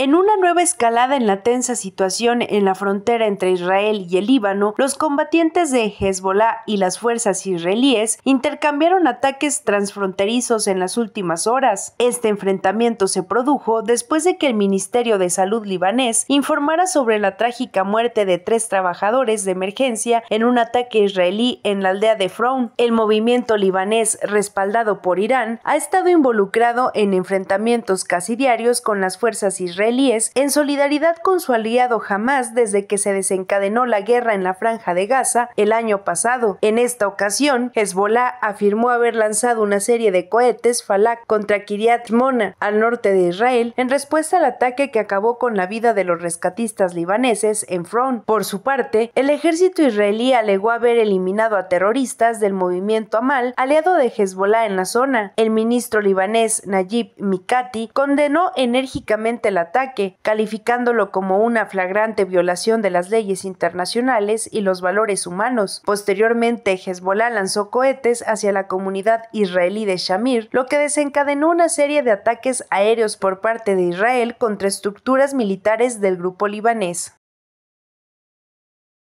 En una nueva escalada en la tensa situación en la frontera entre Israel y el Líbano, los combatientes de Hezbollah y las fuerzas israelíes intercambiaron ataques transfronterizos en las últimas horas. Este enfrentamiento se produjo después de que el Ministerio de Salud libanés informara sobre la trágica muerte de tres trabajadores de emergencia en un ataque israelí en la aldea de Fron. El movimiento libanés, respaldado por Irán, ha estado involucrado en enfrentamientos casi diarios con las fuerzas israelíes en solidaridad con su aliado Hamas desde que se desencadenó la guerra en la franja de Gaza el año pasado. En esta ocasión, Hezbollah afirmó haber lanzado una serie de cohetes Falak contra Kiryat Mona al norte de Israel en respuesta al ataque que acabó con la vida de los rescatistas libaneses en Front. Por su parte, el ejército israelí alegó haber eliminado a terroristas del movimiento Amal, aliado de Hezbollah en la zona. El ministro libanés Nayib Mikati condenó enérgicamente el ataque calificándolo como una flagrante violación de las leyes internacionales y los valores humanos. Posteriormente, Hezbollah lanzó cohetes hacia la comunidad israelí de Shamir, lo que desencadenó una serie de ataques aéreos por parte de Israel contra estructuras militares del grupo libanés.